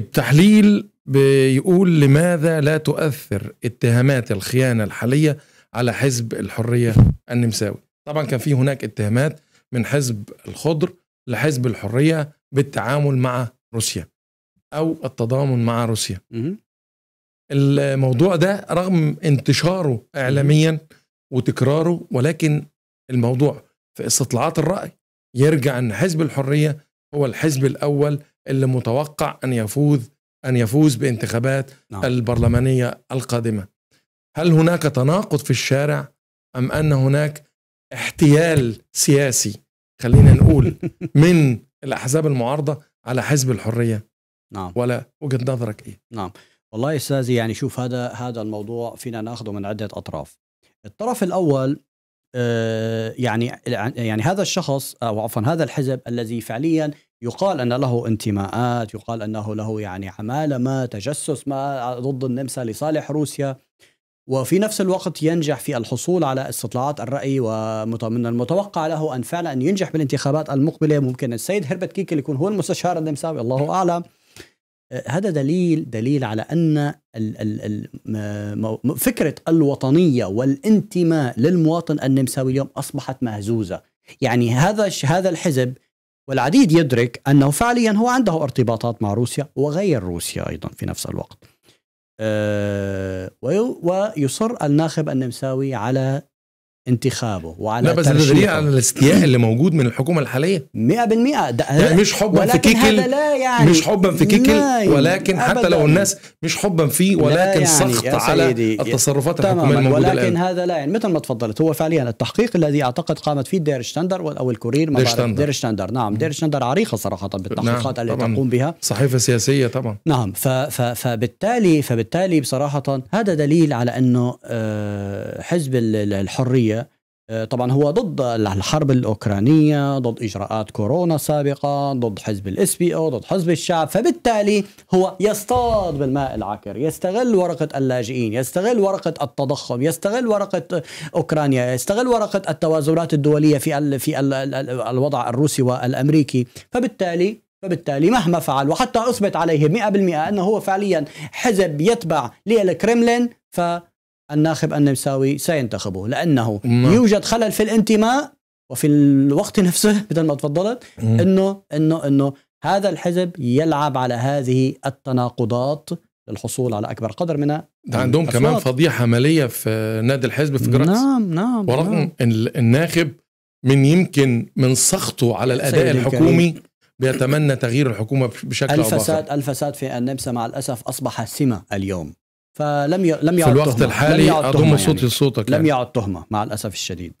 التحليل بيقول لماذا لا تؤثر اتهامات الخيانة الحالية على حزب الحرية النمساوي طبعا كان في هناك اتهامات من حزب الخضر لحزب الحرية بالتعامل مع روسيا أو التضامن مع روسيا الموضوع ده رغم انتشاره إعلاميا وتكراره ولكن الموضوع في استطلاعات الرأي يرجع أن حزب الحرية هو الحزب الأول اللي متوقع ان يفوز ان يفوز بانتخابات نعم. البرلمانيه القادمه هل هناك تناقض في الشارع ام ان هناك احتيال سياسي خلينا نقول من الاحزاب المعارضه على حزب الحريه نعم ولا وجهه نظرك ايه نعم والله استاذي يعني شوف هذا هذا الموضوع فينا ناخذه من عده اطراف الطرف الاول آه، يعني يعني هذا الشخص او عفوا هذا الحزب الذي فعليا يقال ان له انتماءات، يقال انه له يعني عماله ما، تجسس ما ضد النمسا لصالح روسيا وفي نفس الوقت ينجح في الحصول على استطلاعات الراي ومن المتوقع له ان فعلا ينجح بالانتخابات المقبله ممكن السيد هربت كيكل يكون هو المستشار النمساوي الله اعلم هذا دليل دليل على ان فكره الوطنيه والانتماء للمواطن النمساوي اليوم اصبحت مهزوزه يعني هذا هذا الحزب والعديد يدرك انه فعليا هو عنده ارتباطات مع روسيا وغير روسيا ايضا في نفس الوقت. آه، ويصر الناخب النمساوي على انتخابه وعلى لا بس ده دليل على الاستياء اللي موجود من الحكومه الحاليه 100% يعني, يعني مش حبا في كيكل يعني مش حبا في كيكل ولكن حتى لو الناس مش حبا فيه ولكن يعني سخط على التصرفات الحكوميه الموجوده ولكن الآن. هذا لا يعني مثل ما تفضلت هو فعليا التحقيق الذي اعتقد قامت فيه دير شتندر او الكورير دير شتندر نعم دير شتندر عريقه صراحه بالتحقيقات نعم. التي تقوم بها صحيفه سياسيه طبعا نعم ف ف فبالتالي فبالتالي بصراحه هذا دليل على انه آه، حزب الحريه آه، طبعا هو ضد الحرب الاوكرانيه ضد اجراءات كورونا سابقة ضد حزب الاس بي او ضد حزب الشعب فبالتالي هو يصطاد بالماء العكر يستغل ورقه اللاجئين يستغل ورقه التضخم يستغل ورقه اوكرانيا يستغل ورقه التوازنات الدوليه في في الوضع الروسي والامريكي فبالتالي فبالتالي مهما فعل وحتى اثبت عليه 100% انه هو فعليا حزب يتبع للكرملين ف الناخب النمساوي سينتخبه لانه مم. يوجد خلل في الانتماء وفي الوقت نفسه مثل ما تفضلت انه انه انه هذا الحزب يلعب على هذه التناقضات للحصول على اكبر قدر من ده عندهم الأصوات. كمان فضيحه ماليه في نادي الحزب في جراكس نعم نعم ورغم نعم. الناخب من يمكن من سخطه على الاداء الحكومي بيتمنى تغيير الحكومه بشكل او باخر الفساد الفساد في النمسا مع الاسف اصبح سمه اليوم فلم ي... لم يعد في الوقت تهمة. الحالي لم يعد اضم يعني. صوتي لصوتك يعني. لم يعد تهمه مع الاسف الشديد